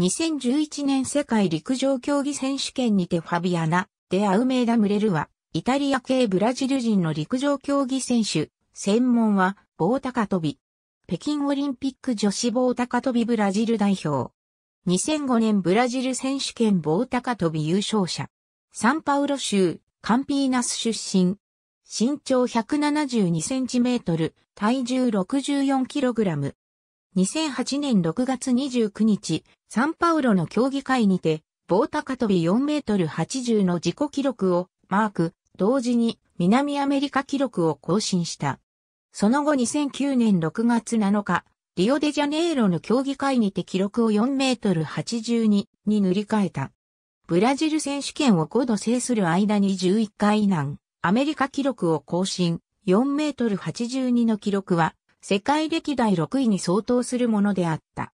2011年世界陸上競技選手権にてファビアナ・デアウメイダ・ムレルは、イタリア系ブラジル人の陸上競技選手、専門は棒高跳び。北京オリンピック女子棒高跳びブラジル代表。2005年ブラジル選手権棒高跳び優勝者。サンパウロ州、カンピーナス出身。身長172センチメートル、体重64キログラム。2008年6月29日、サンパウロの競技会にて、棒高跳び4メートル80の自己記録をマーク、同時に南アメリカ記録を更新した。その後2009年6月7日、リオデジャネイロの競技会にて記録を4メートル82に塗り替えた。ブラジル選手権を5度制する間に11回以内、アメリカ記録を更新、4メートル82の記録は世界歴代6位に相当するものであった。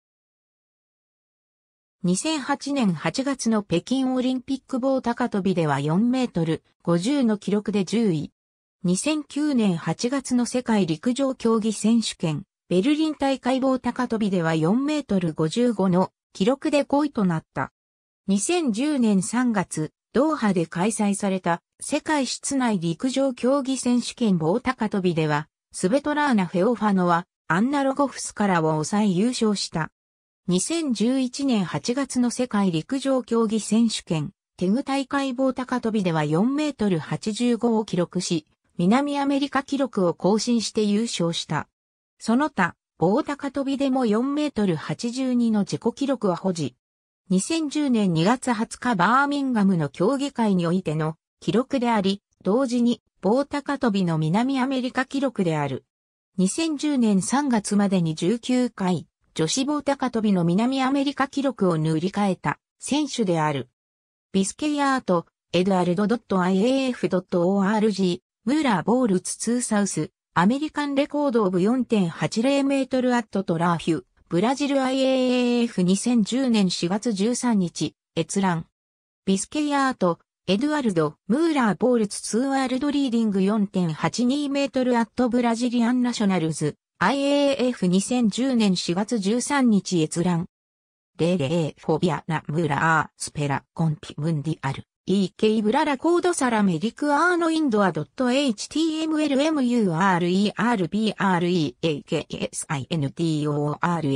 2008年8月の北京オリンピック棒高跳びでは4メートル50の記録で10位。2009年8月の世界陸上競技選手権、ベルリン大会棒高跳びでは4メートル55の記録で5位となった。2010年3月、ドーハで開催された世界室内陸上競技選手権棒高跳びではスベトラーナ・フェオファノは、アンナ・ロゴフスからを抑え優勝した。2011年8月の世界陸上競技選手権、テグ大会棒高跳びでは4メートル85を記録し、南アメリカ記録を更新して優勝した。その他、棒高跳びでも4メートル82の自己記録は保持。2010年2月20日バーミンガムの競技会においての記録であり、同時に棒高跳びの南アメリカ記録である。2010年3月までに19回、女子棒高跳びの南アメリカ記録を塗り替えた選手である。ビスケヤート、エドアルド .iaf.org、ムーラーボールツツーサウス、アメリカンレコードオブ4.80メートルアットトラーヒュ、ブラジル IAAF2010 年4月13日、閲覧。ビスケヤート、エドワルド・ムーラー・ボールツ・ツーワールド・リーディング4.82メートル・アット・ブラジリアン・ナショナルズ、IAF2010 年4月13日閲覧。レレー・フォビア・ナ・ムーラー・スペラ・コンピ・ムンディアル。E k ブララコードサラメィクアーノインドア h t m l m u r e r b r e a t o r t h i n e r e c o r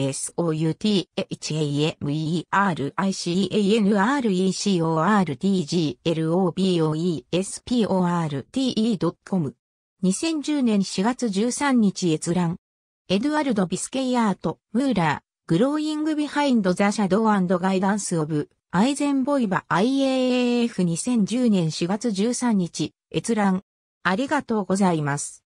t g l o b e s p o r t e c o m 2010年4月13日閲覧。エドワアルド・ビスケイアート、ムーラー、グローイング・ビハインド・ザ・シャドウ・ガイダンス・オブ、アイゼンボイバ IAAF2010 年4月13日、閲覧。ありがとうございます。